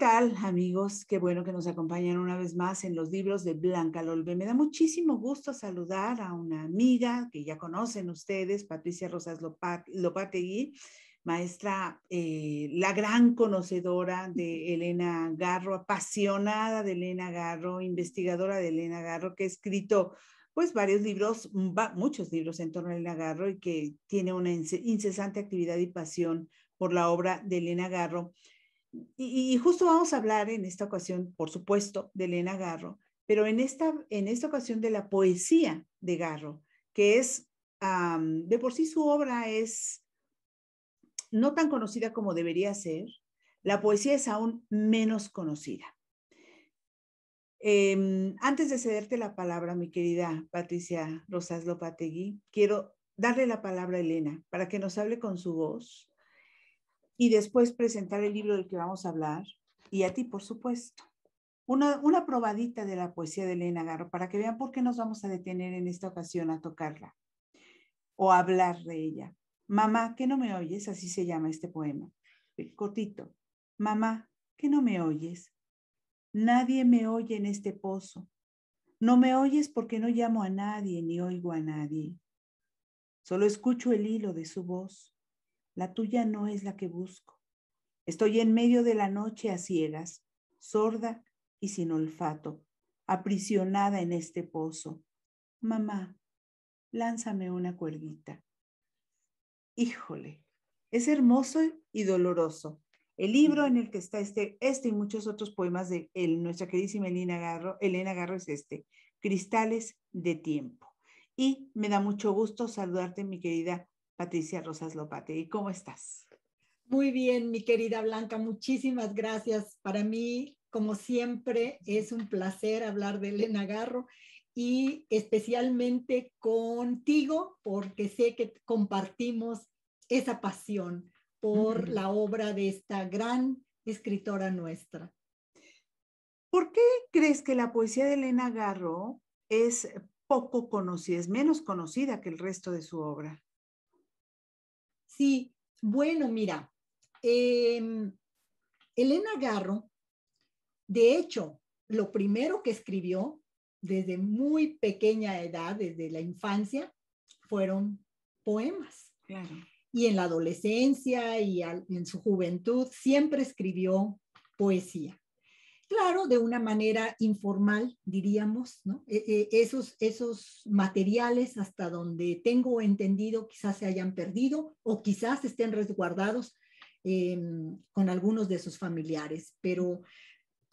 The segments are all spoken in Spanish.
tal, amigos? Qué bueno que nos acompañan una vez más en los libros de Blanca Lolbe. Me da muchísimo gusto saludar a una amiga que ya conocen ustedes, Patricia Rosas Lopategui, maestra, eh, la gran conocedora de Elena Garro, apasionada de Elena Garro, investigadora de Elena Garro, que ha escrito pues varios libros, mm, muchos libros en torno a Elena Garro y que tiene una incesante actividad y pasión por la obra de Elena Garro y, justo vamos a hablar en esta ocasión, por supuesto, de Elena Garro, pero en esta, ocasión de la poesía de Garro, que es, de por sí su obra es no tan conocida como debería ser, la poesía es aún menos conocida. Em, antes de cederte la palabra, mi querida Patricia Rosas Lopategui, quiero darle la palabra a Elena para que nos hable con su voz y después presentar el libro del que vamos a hablar y a ti, por supuesto. Una, una probadita de la poesía de Elena Garro para que vean por qué nos vamos a detener en esta ocasión a tocarla o a hablar de ella. Mamá, que no me oyes, así se llama este poema. Eh, cortito. Mamá, que no me oyes. Nadie me oye en este pozo. No me oyes porque no llamo a nadie ni oigo a nadie. Solo escucho el hilo de su voz. La tuya no es la que busco. Estoy en medio de la noche a ciegas, sorda y sin olfato, aprisionada en este pozo. Mamá, lánzame una cuerdita. Híjole, es hermoso y doloroso. El libro en el que está este, este y muchos otros poemas de nuestra queridísima Elena Garro, Elena Garro es este, Cristales de Tiempo. Y me da mucho gusto saludarte, mi querida Patricia Rosas Lopate. ¿Y cómo estás? Muy bien, mi querida Blanca, muchísimas gracias. Para mí, como siempre, es un placer hablar de Elena Garro y especialmente contigo, porque sé que compartimos esa pasión por mm. la obra de esta gran escritora nuestra. ¿Por qué crees que la poesía de Elena Garro es poco conocida, es menos conocida que el resto de su obra? Sí, bueno, mira, em, Elena Garro, de hecho, lo primero que escribió desde muy pequeña edad, desde la infancia, fueron poemas. Y en la adolescencia y en su juventud siempre escribió poesía claro, de una manera informal, diríamos, e, e, esos, esos materiales hasta donde tengo entendido quizás se hayan perdido o quizás estén resguardados em, con algunos de sus familiares, pero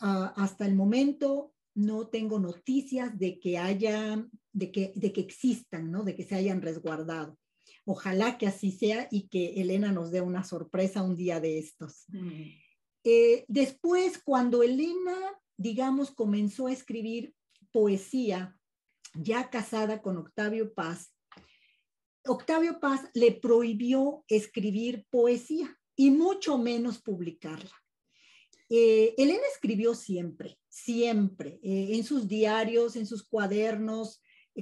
ah, hasta el momento no tengo noticias de que haya, de que, de que existan, ¿no? De que se hayan resguardado. Ojalá que así sea y que Elena nos dé una sorpresa un día de estos. Mm. Eh, después, cuando Elena, digamos, comenzó a escribir poesía, ya casada con Octavio Paz, Octavio Paz le prohibió escribir poesía y mucho menos publicarla. Eh, Elena escribió siempre, siempre, eh, en sus diarios, en sus cuadernos,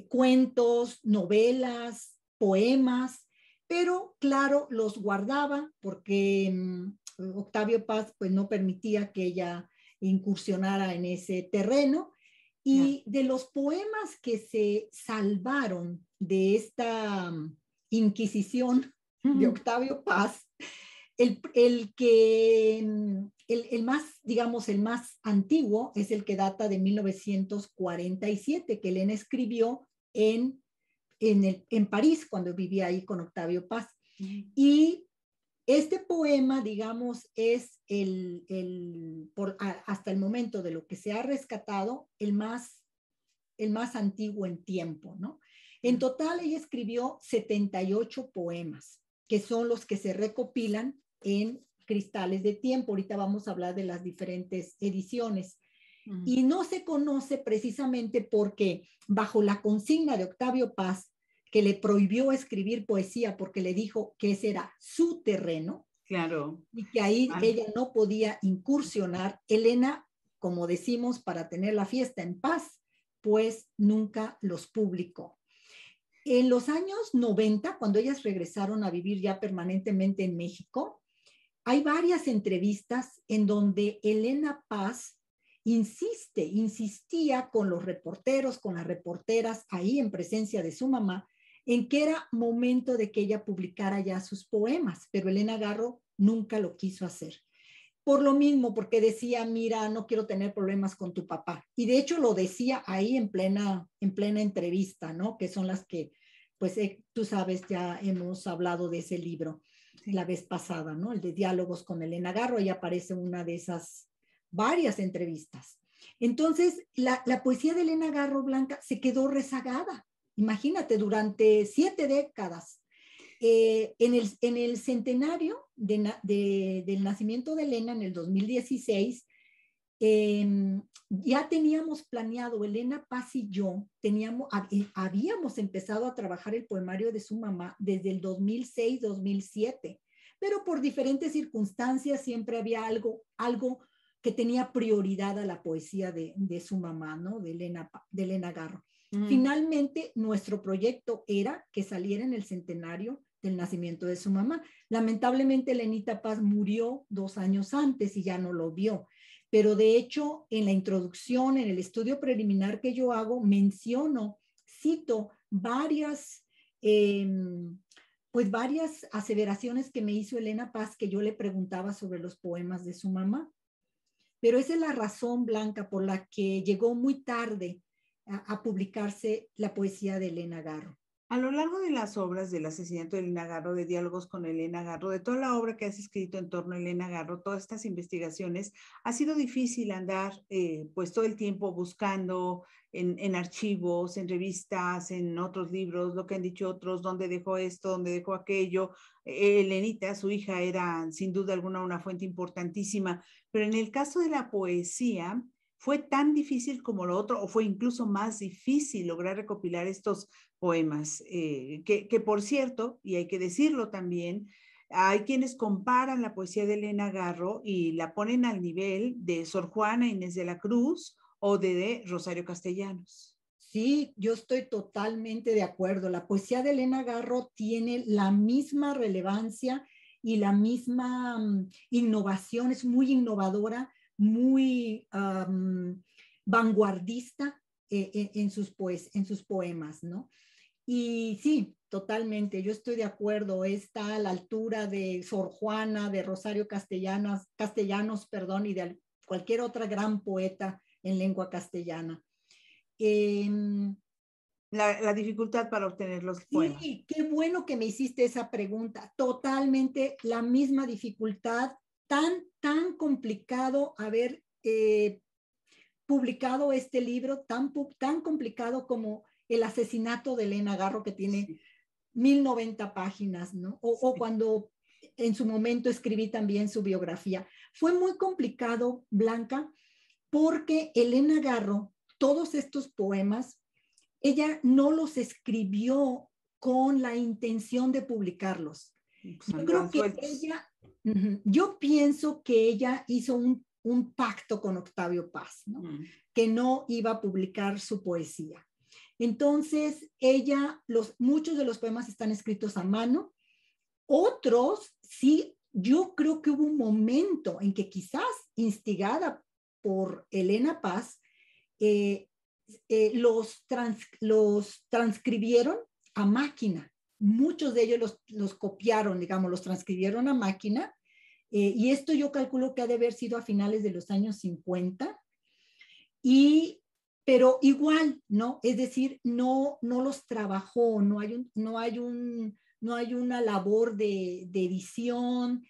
cuentos, novelas, poemas, pero claro, los guardaba porque mm, Octavio Paz pues no permitía que ella incursionara en ese terreno. Y de los poemas que se salvaron de esta mm, Inquisición de Octavio Paz, el, el que, mm, el, más, digamos, el más antiguo es el que data de 1947, que Elena escribió en, en, el, en París, cuando vivía ahí con Octavio Paz. Y este poema, digamos, es el, hasta el momento de lo que se ha rescatado, el más, el más antiguo en tiempo, ¿no? En total, ella escribió 78 poemas, que son los que se recopilan en Cristales de Tiempo. Ahorita vamos a hablar de las diferentes ediciones. Y no se conoce precisamente porque bajo la consigna de Octavio Paz que le prohibió escribir poesía porque le dijo que ese era su terreno. Claro. Y que ahí ella no podía incursionar. Elena, como decimos, para tener la fiesta en paz, pues nunca los publicó. En los años 90, cuando ellas regresaron a vivir ya permanentemente en México, hay varias entrevistas en donde Elena Paz insiste, insistía con los reporteros, con las reporteras ahí en presencia de su mamá, en qué era momento de que ella publicara ya sus poemas, pero Elena Garro nunca lo quiso hacer. Por lo mismo, porque decía, mira, no quiero tener problemas con tu papá. Y de hecho lo decía ahí en plena, en plena entrevista, ¿no? Que son las que, pues eh, tú sabes, ya hemos hablado de ese libro la vez pasada, ¿no? El de diálogos con Elena Garro, ahí aparece una de esas varias entrevistas. Entonces, la poesía de Elena Garro Blanca se quedó rezagada Imagínate, durante siete décadas. Eh, en, el, centenario del nacimiento de Elena en el 2016, em, ya teníamos planeado, Elena Paz y yo, teníamos, habíamos empezado a trabajar el poemario de su mamá desde el 2006-2007, pero por diferentes circunstancias siempre había algo, algo que tenía prioridad a la poesía de, de su mamá, ¿no? De Elena, de Elena Garro. Mm. Finalmente, nuestro proyecto era que saliera en el centenario del nacimiento de su mamá. Lamentablemente, Lenita Paz murió dos años antes y ya no lo vio. Pero de hecho, en la introducción, en el estudio preliminar que yo hago, menciono, cito varias, em, pues varias aseveraciones que me hizo Elena Paz que yo le preguntaba sobre los poemas de su mamá. Pero esa es la razón, Blanca, por la que llegó muy tarde a, publicarse la poesía de Elena Garro. A lo largo de las obras del asesinato de Elena Garro, de diálogos con Elena Garro, de toda la obra que has escrito en torno a Elena Garro, todas estas investigaciones, ha sido difícil andar eh, pues todo el tiempo buscando en, archivos, en revistas, en otros libros, lo que han dicho otros, dónde dejó esto, dónde dejó aquello. Eh, Elenita, su hija, era sin duda alguna una fuente importantísima, pero en el caso de la poesía, ¿Fue tan difícil como lo otro o fue incluso más difícil lograr recopilar estos poemas? Eh, que, por cierto, y hay que decirlo también, hay quienes comparan la poesía de Elena Garro y la ponen al nivel de Sor Juana Inés de la Cruz o de, Rosario Castellanos. Sí, yo estoy totalmente de acuerdo. La poesía de Elena Garro tiene la misma relevancia y la misma mm, innovación, es muy innovadora muy vanguardista eh, eh, pues, en, sus poemas, ¿no? Y sí, totalmente, yo estoy de acuerdo, está a la altura de Sor Juana, de Rosario Castellanos, Castellanos perdón, y de cualquier otra gran poeta en lengua castellana. Em, la, dificultad para obtener los Sí, qué bueno que me hiciste esa pregunta. Totalmente la misma dificultad, tan tan complicado haber eh, publicado este libro, tan, tan complicado como el asesinato de Elena Garro, que tiene mil 1090 páginas, ¿no? O, o, cuando en su momento escribí también su biografía. Fue muy complicado, Blanca, porque Elena Garro, todos estos poemas, ella no los escribió con la intención de publicarlos. Pues Yo creo que ella yo pienso que ella hizo un, pacto con Octavio Paz, mm. que no iba a publicar su poesía. Entonces, ella, los, muchos de los poemas están escritos a mano, otros sí, yo creo que hubo un momento en que quizás instigada por Elena Paz, eh, eh, los transcribieron a máquina muchos de ellos los, copiaron, digamos, los transcribieron a máquina. Eh, y esto yo calculo que ha de haber sido a finales de los años 50. pero igual, ¿no? Es decir, no, no los trabajó, no hay, un, no, hay un, no hay una labor de, edición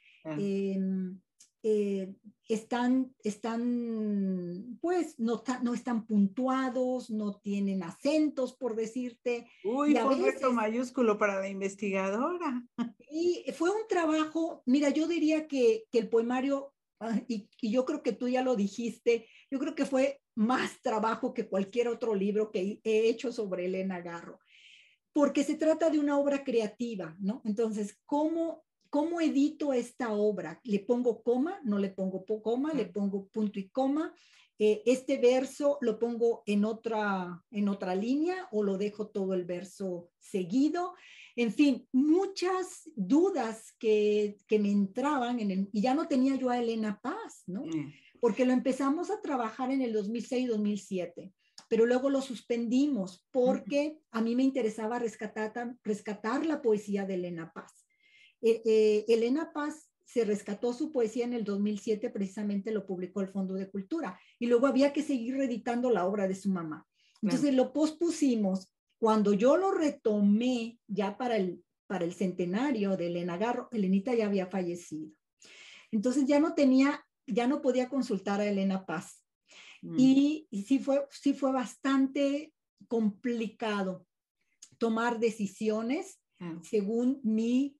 están, están pues, no, no están puntuados, no tienen acentos, por decirte. Uy, y mayúsculo para la investigadora. Y fue un trabajo, mira, yo diría que, que el poemario, ah, y, y, yo creo que tú ya lo dijiste, yo creo que fue más trabajo que cualquier otro libro que he hecho sobre Elena Garro, porque se trata de una obra creativa, ¿no? Entonces, ¿cómo ¿Cómo edito esta obra? ¿Le pongo coma? ¿No le pongo coma? ¿Le pongo punto y coma? Eh, ¿Este verso lo pongo en otra, en otra línea o lo dejo todo el verso seguido? En fin, muchas dudas que, que me entraban en y ya no tenía yo a Elena Paz, ¿no? Mm. Porque lo empezamos a trabajar en el 2006-2007 pero luego lo suspendimos porque a mí me interesaba rescatar, rescatar la poesía de Elena Paz. Eh, eh, Elena Paz se rescató su poesía en el 2007, precisamente lo publicó el Fondo de Cultura, y luego había que seguir reeditando la obra de su mamá. Entonces lo pospusimos. Cuando yo lo retomé ya para el, para el centenario de Elena Garro, Elenita ya había fallecido. Entonces ya no tenía, ya no podía consultar a Elena Paz. Mm. Y, sí, fue, sí fue bastante complicado tomar decisiones según mi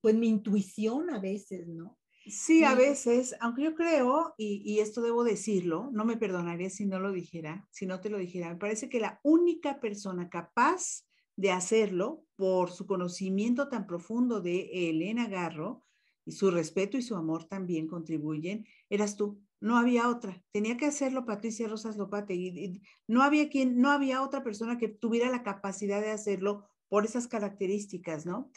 pues mi intuición a veces, ¿no? Sí, a veces, aunque yo creo, y, esto debo decirlo, no me perdonaría si no lo dijera, si no te lo dijera, me parece que la única persona capaz de hacerlo por su conocimiento tan profundo de Elena Garro y su respeto y su amor también contribuyen, eras tú. No había otra. Tenía que hacerlo Patricia Rosas Lopate y, y no había quien, no había otra persona que tuviera la capacidad de hacerlo por esas características, ¿no?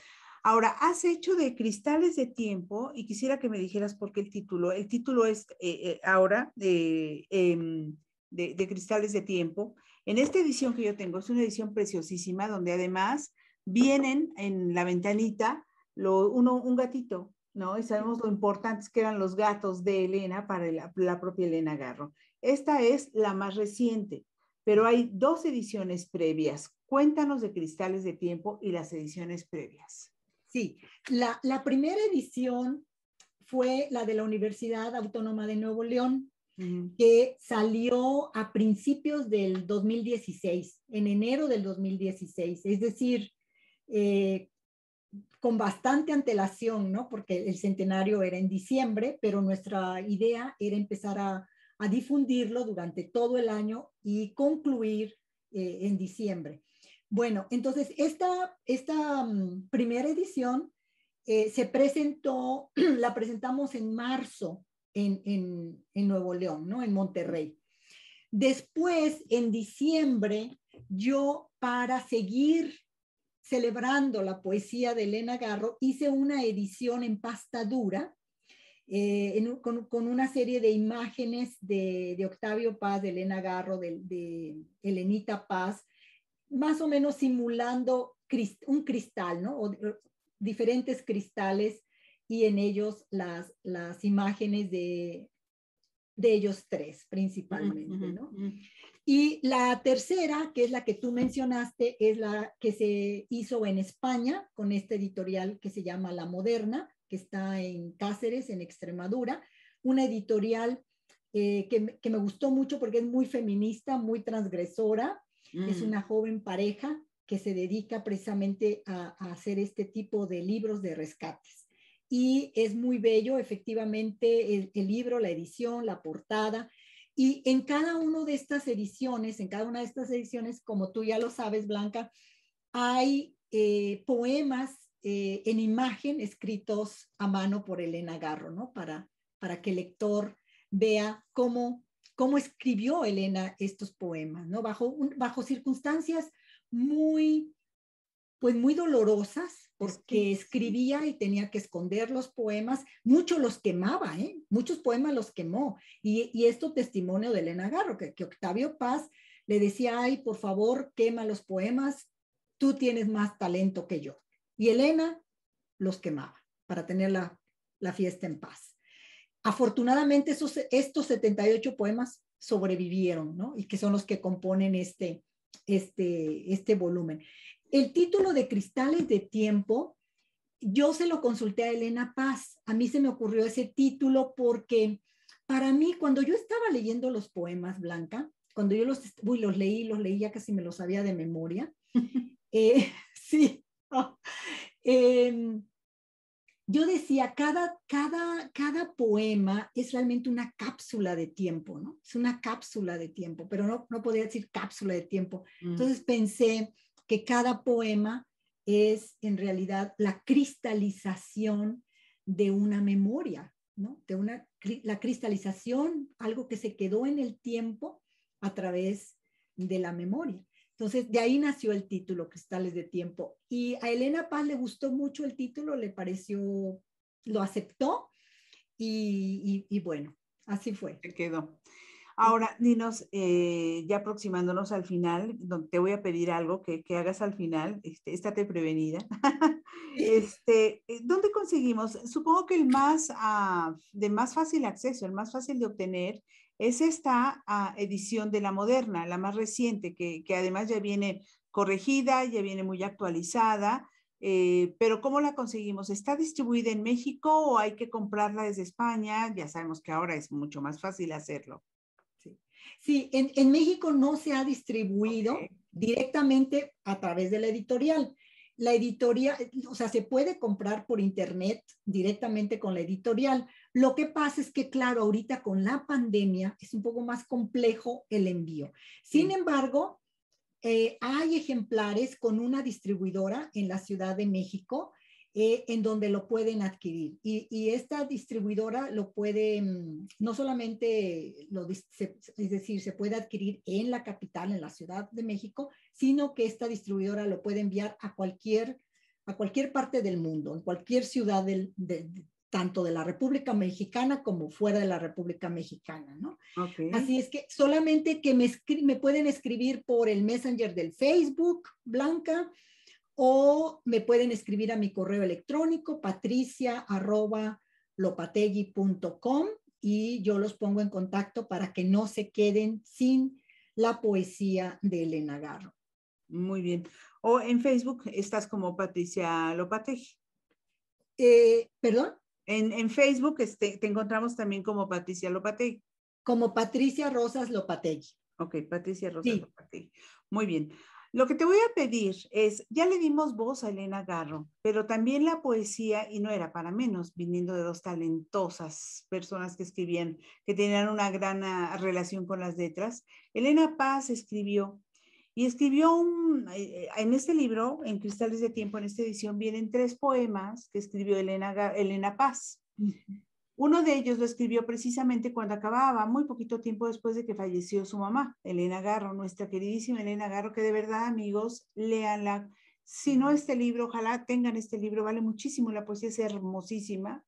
Ahora, has hecho de cristales de tiempo y quisiera que me dijeras por qué el título. El título es eh, eh, ahora em, de, cristales de tiempo. En esta edición que yo tengo, es una edición preciosísima donde además vienen en la ventanita uno, un gatito, ¿no? Y sabemos lo importantes que eran los gatos de Elena para la propia Elena Garro. Esta es la más reciente, pero hay dos ediciones previas. Cuéntanos de Cristales de Tiempo y las ediciones previas. Sí, la, primera edición fue la de la Universidad Autónoma de Nuevo León, que salió a principios del 2016, en enero del 2016, es decir, eh, con bastante antelación, ¿no? Porque el centenario era en diciembre, pero nuestra idea era empezar a, difundirlo durante todo el año y concluir eh, en diciembre. Bueno, entonces esta, esta mm, primera edición eh, se presentó, la presentamos en marzo en, Nuevo León, ¿no? En Monterrey. Después, en diciembre, yo para seguir celebrando la poesía de Elena Garro, hice una edición en pasta dura eh, con, una serie de imágenes de, Octavio Paz, de Elena Garro, de, de Elenita Paz, más o menos simulando un cristal, ¿no? O eh, diferentes cristales y en ellos las, las imágenes de, ellos tres principalmente, ¿no? Y la tercera, que es la que tú mencionaste, es la que se hizo en España con esta editorial que se llama La Moderna, que está en Cáceres, en Extremadura, una editorial eh, que, que, me gustó mucho porque es muy feminista, muy transgresora es mm. una joven pareja que se dedica precisamente a, hacer este tipo de libros de rescates. Y es muy bello, efectivamente, el, libro, la edición, la portada. Y en cada una de estas ediciones, en cada una de estas ediciones, como tú ya lo sabes, Blanca, hay eh, poemas eh, en imagen escritos a mano por Elena Garro, ¿no? Para, para que el lector vea cómo cómo escribió Elena estos poemas, ¿no? Bajo, circunstancias muy, pues muy dolorosas, porque escribía y tenía que esconder los poemas, muchos los quemaba, ¿eh? Muchos poemas los quemó. Y, esto testimonio de Elena Garro, que, Octavio Paz le decía, ay, por favor, quema los poemas, tú tienes más talento que yo. Y Elena los quemaba para tener la fiesta en paz. Afortunadamente, esos, estos 78 poemas sobrevivieron, ¿no? Y que son los que componen este, este, este volumen. El título de Cristales de Tiempo, yo se lo consulté a Elena Paz. A mí se me ocurrió ese título porque para mí, cuando yo estaba leyendo los poemas, Blanca, cuando yo los, uy, los leí, los leía casi me los sabía de memoria. Eh, sí. Em, yo decía, cada, cada, cada poema es realmente una cápsula de tiempo, ¿no? Es una cápsula de tiempo, pero no, no decir cápsula de tiempo. Mm. Entonces pensé que cada poema es en realidad la cristalización de una memoria, ¿no? De una, la cristalización, algo que se quedó en el tiempo a través de la memoria. Entonces, de ahí nació el título, Cristales de Tiempo. Y a Elena Paz le gustó mucho el título, le pareció, lo aceptó y, bueno, así fue. Se quedó. Ahora, dinos, eh, ya aproximándonos al final, te voy a pedir algo que, hagas al final, este, estate prevenida. este, eh, ¿Dónde conseguimos? Supongo que el más ah, de más fácil acceso, el más fácil de obtener es esta ah, edición de la moderna, la más reciente, que, además ya viene corregida, ya viene muy actualizada. Eh, pero ¿cómo la conseguimos? ¿Está distribuida en México o hay que comprarla desde España? Ya sabemos que ahora es mucho más fácil hacerlo. Sí, en, México no se ha distribuido directamente a través de la editorial la editorial, o sea, se puede comprar por internet directamente con la editorial. Lo que pasa es que, claro, ahorita con la pandemia es un poco más complejo el envío. Sin embargo, eh, hay ejemplares con una distribuidora en la Ciudad de México eh, en donde lo pueden adquirir. Y, esta distribuidora lo puede, mm, no solamente, lo, es decir, se puede adquirir en la capital, en la Ciudad de México, sino que esta distribuidora lo puede enviar a cualquier, a cualquier parte del mundo, en cualquier ciudad tanto de la República Mexicana como fuera de la República Mexicana, ¿no? Así es que solamente que me, me pueden escribir por el Messenger del Facebook, Blanca, o me pueden escribir a mi correo electrónico patricia patricia.lopategui.com y yo los pongo en contacto para que no se queden sin la poesía de Elena Garro. Muy bien. O en Facebook estás como Patricia Lopategui. Eh, ¿Perdón? En, Facebook este, te encontramos también como Patricia Lopategui. Como Patricia Rosas Lopategui. Ok, Patricia Rosas Lopategui. Muy bien. Lo que te voy a pedir es, ya le dimos voz a Elena Garro, pero también la poesía, y no era para menos, viniendo de dos talentosas personas que escribían, que tenían una gran ah, relación con las letras. Elena Paz escribió, y escribió eh, eh, en este libro, en Cristales de Tiempo, en esta edición, vienen tres poemas que escribió Elena, Elena Paz. Uno de ellos lo escribió precisamente cuando acababa, muy poquito tiempo después de que falleció su mamá, Elena Garro, nuestra queridísima Elena Garro, que de verdad, amigos, léanla. Si no este libro, ojalá tengan este libro, vale muchísimo, la poesía es hermosísima,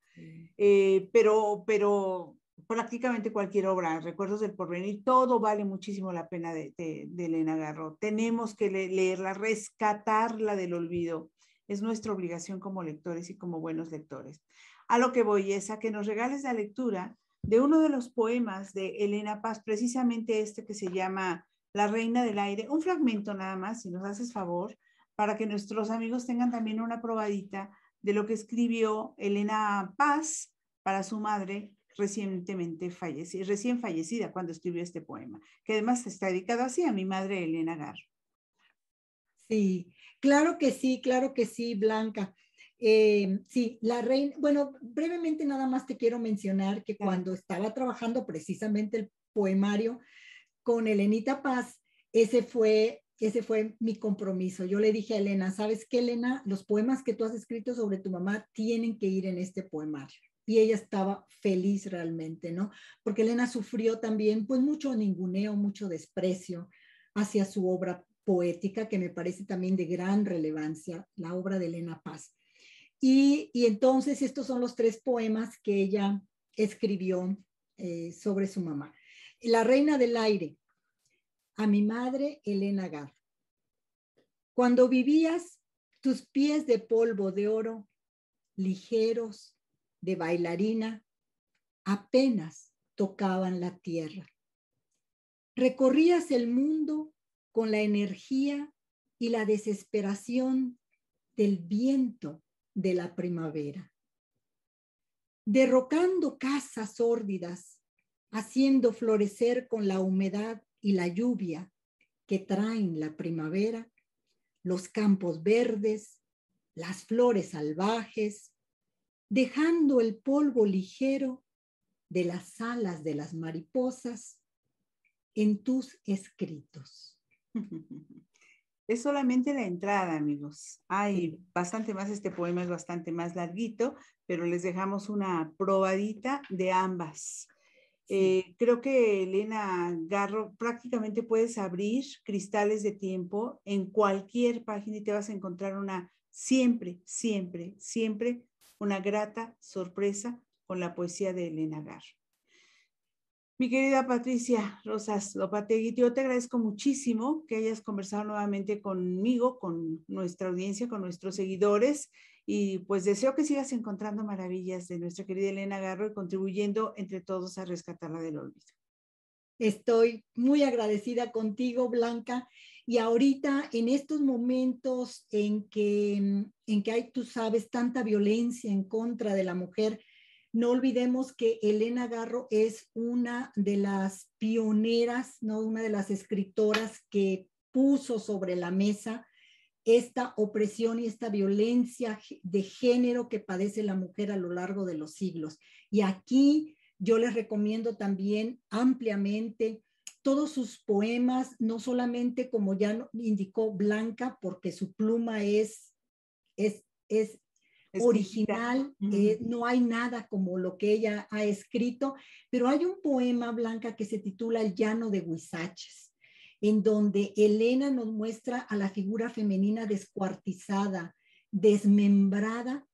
eh, pero, pero prácticamente cualquier obra, Recuerdos del Porvenir, todo vale muchísimo la pena de, Elena Garro. Tenemos que leerla, rescatarla del olvido. Es nuestra obligación como lectores y como buenos lectores. A lo que voy es a que nos regales la lectura de uno de los poemas de Elena Paz, precisamente este que se llama La Reina del Aire, un fragmento nada más, si nos haces favor, para que nuestros amigos tengan también una probadita de lo que escribió Elena Paz para su madre recientemente fallecida, recién fallecida cuando escribió este poema, que además está dedicado así a mi madre Elena Gar. Sí, claro que sí, claro que sí, Blanca. Eh, sí, la reina, bueno, brevemente nada más te quiero mencionar que cuando estaba trabajando precisamente el poemario con Elenita Paz, ese fue, ese fue mi compromiso. Yo le dije a Elena, ¿sabes qué, Elena? Los poemas que tú has escrito sobre tu mamá tienen que ir en este poemario. Y ella estaba feliz realmente, ¿no? Porque Elena sufrió también, pues, mucho ninguneo, mucho desprecio hacia su obra poética, que me parece también de gran relevancia, la obra de Elena Paz. Y, entonces estos son los tres poemas que ella escribió eh, sobre su mamá. La Reina del Aire, a mi madre Elena Gar. Cuando vivías, tus pies de polvo de oro, ligeros, de bailarina, apenas tocaban la tierra. Recorrías el mundo con la energía y la desesperación del viento de la primavera. Derrocando casas sórdidas, haciendo florecer con la humedad y la lluvia que traen la primavera, los campos verdes, las flores salvajes, dejando el polvo ligero de las alas de las mariposas en tus escritos. Es solamente la entrada, amigos. Hay bastante más, este poema es bastante más larguito, pero les dejamos una probadita de ambas. Eh, creo que Elena Garro prácticamente puedes abrir cristales de tiempo en cualquier página y te vas a encontrar una siempre, siempre, siempre una grata sorpresa con la poesía de Elena Garro. Mi querida Patricia Rosas Lopategui, yo te agradezco muchísimo que hayas conversado nuevamente conmigo, con nuestra audiencia, con nuestros seguidores y pues deseo que sigas encontrando maravillas de nuestra querida Elena Garro y contribuyendo entre todos a rescatarla del olvido. Estoy muy agradecida contigo, Blanca. Y ahorita, en estos momentos en que, en que hay, tú sabes, tanta violencia en contra de la mujer, no olvidemos que Elena Garro es una de las pioneras, ¿no? una de las escritoras que puso sobre la mesa esta opresión y esta violencia de género que padece la mujer a lo largo de los siglos. Y aquí yo les recomiendo también ampliamente todos sus poemas, no solamente como ya indicó Blanca, porque su pluma es, es original, eh, no hay nada como lo que ella ha escrito, pero hay un poema blanca que se titula El llano de Huizaches, en donde Elena nos muestra a la figura femenina descuartizada, desmembrada,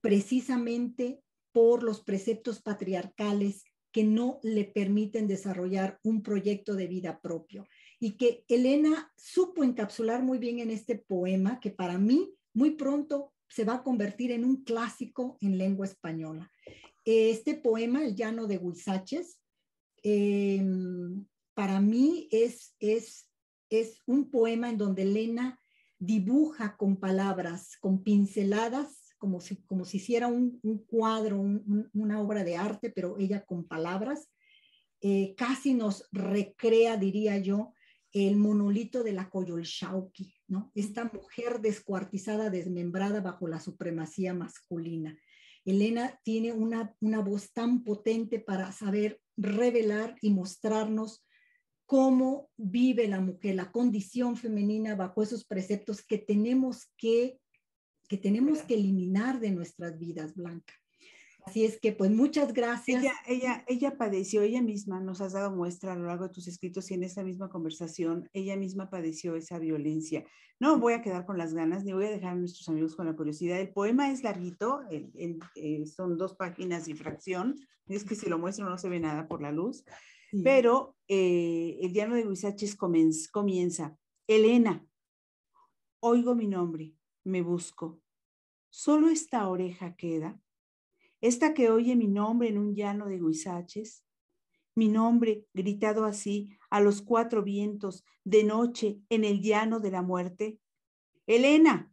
precisamente por los preceptos patriarcales que no le permiten desarrollar un proyecto de vida propio. Y que Elena supo encapsular muy bien en este poema, que para mí muy pronto se va a convertir en un clásico en lengua española. Este poema, El Llano de Huizaches, em, para mí es, es, un poema en donde Elena dibuja con palabras, con pinceladas, como si, como si hiciera un, cuadro, una obra de arte, pero ella con palabras. Eh, casi nos recrea, diría yo, el monolito de la Coyolxauqui, esta mujer descuartizada, desmembrada bajo la supremacía masculina. Elena tiene una, voz tan potente para saber revelar y mostrarnos cómo vive la mujer, la condición femenina bajo esos preceptos que tenemos que, que, tenemos que eliminar de nuestras vidas, Blanca. Así es que pues muchas gracias. Ella, ella, ella padeció, ella misma nos has dado muestra a lo largo de tus escritos y en esta misma conversación, ella misma padeció esa violencia. No voy a quedar con las ganas ni voy a dejar a nuestros amigos con la curiosidad. El poema es larguito, eh, son dos páginas y fracción. Es que si lo muestro no se ve nada por la luz. Pero eh, el diario de Guisaches comienza. Elena, oigo mi nombre, me busco. Solo esta oreja queda esta que oye mi nombre en un llano de Guisaches, mi nombre gritado así a los cuatro vientos de noche en el llano de la muerte. Elena,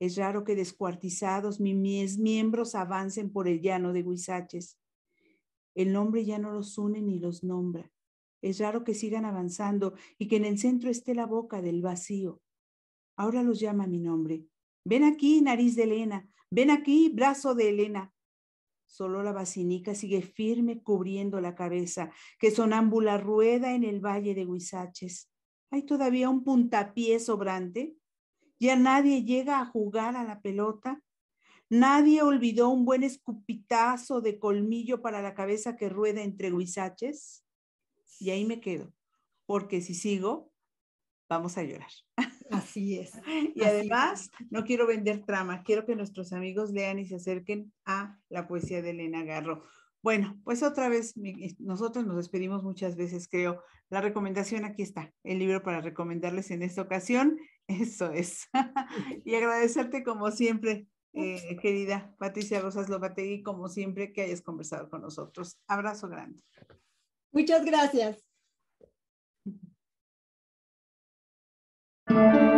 es raro que descuartizados mis miembros avancen por el llano de guisaches. El nombre ya no los une ni los nombra. Es raro que sigan avanzando y que en el centro esté la boca del vacío. Ahora los llama mi nombre. Ven aquí, nariz de Elena. Ven aquí, brazo de Elena. Solo la basinica sigue firme cubriendo la cabeza, que sonámbula rueda en el valle de Huizaches. Hay todavía un puntapié sobrante. Ya nadie llega a jugar a la pelota. Nadie olvidó un buen escupitazo de colmillo para la cabeza que rueda entre Huizaches. Y ahí me quedo, porque si sigo, vamos a llorar. Así es. Y además, no quiero vender trama, quiero que nuestros amigos lean y se acerquen a la poesía de Elena Garro. Bueno, pues otra vez, eh, nosotros nos despedimos muchas veces, creo. La recomendación aquí está, el libro para recomendarles en esta ocasión. Eso es. y agradecerte como siempre, eh, querida Patricia Rosas Lobategui, como siempre que hayas conversado con nosotros. Abrazo grande. Muchas gracias. Música